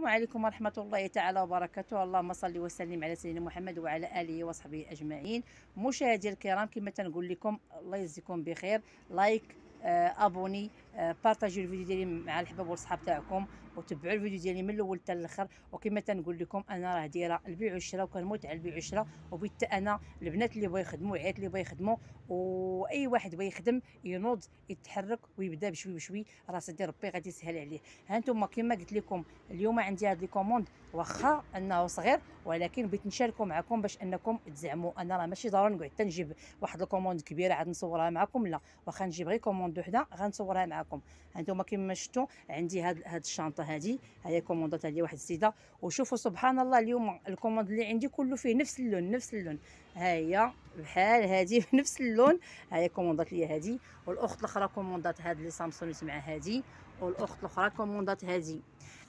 السلام عليكم ورحمة الله تعالى وبركاته اللهم صل وسلم على سيدنا محمد وعلى آله وصحبه أجمعين مشاهدي الكرام كما تنقول لكم الله يجزيكم بخير لايك آه ابوني بارطاجيو الفيديو ديالي مع الحباب والصحاب تاعكم وتبعوا الفيديو ديالي من الاول حتى الاخر وكما تنقول لكم انا راه دايره البيع والشراء وكنموت على البيع والشراء وبالتا انا البنات اللي بغا يخدموا العيال اللي بغا يخدموا واي واحد بغا يخدم ينوض يتحرك ويبدا بشوي بشوي راه سيدي ربي غادي يسهل عليه ها انتم كما قلت لكم اليوم عندي هاد لي كوموند واخا انه صغير ولكن بغيت نشاركوا معكم باش انكم تزعموا انا راه ماشي ضروري نقعد تنجيب واحد الكوموند كبيره عاد نصورها معكم لا واخا نجيب غير كوموند وحده غنصورها معكم معاكم هانتوما كما شفتوا عندي هاد هاد الشنطه هذه هي كوموندات عليا واحد السيده وشوفوا سبحان الله اليوم الكوموند اللي عندي كله فيه نفس اللون نفس اللون ها هي بحال هذه بنفس اللون ها هي كوموندات ليا هذه والاخت الاخرى كوموندات هاد لي سامسونيت مع هذه والاخت الاخرى كوموندات هذه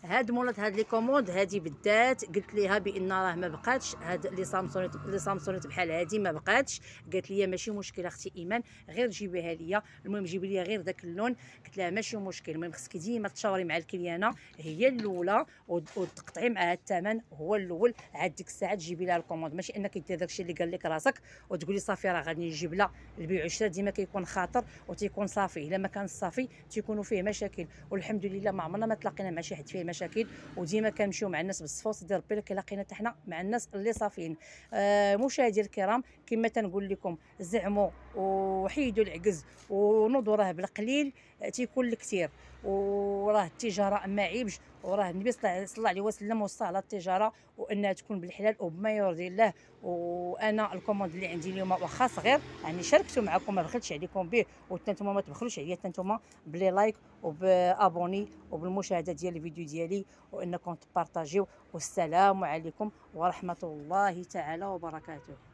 هاد مولات هاد لي كوموند هادي بالذات قلت ليها بان راه ما بقاتش هاد لي سامسونيت لي سامسونيت بحال هادي ما بقاتش قالت لي ماشي مشكل اختي ايمان غير جيبيها ليا المهم جيبي لي غير داك اللون قلت لها ماشي مشكل المهم خصك ديما تشاوري مع الكليانه هي الاولى وتقطعي معها الثمن هو الاول عاد ديك الساعه تجيبي لها الكوموند ماشي انك دير داكشي اللي قال لك راسك وتقولي صافي راه غادي نجيب لها البيع والشراء ديما كيكون خاطر وتيكون صافي الا ما كان صافي تيكونوا فيه مشاكل والحمد لله ما عمرنا ما تلاقينا مع شي حد فيه المشاكل وديما كنمشيو مع الناس بالصفوص ديال ربي الا لقينا حتى حنا مع الناس اللي صافيين آه مشاهدي الكرام كما تنقول لكم زعموا وحيدوا العجز ونوضوا راه بالقليل تيكون الكثير وراه التجاره ما عيبش وراه النبي صلى الله عليه وسلم وصى على التجاره وانها تكون بالحلال وبما يرضي الله وانا الكوموند اللي عندي اليوم واخا صغير يعني شاركته معكم ما بخلتش عليكم به وانتم ما تبخلوش عليا انتم بلي لايك وبابوني وبالمشاهده ديال الفيديو ديالي وانكم تبارطاجيو والسلام عليكم ورحمه الله تعالى وبركاته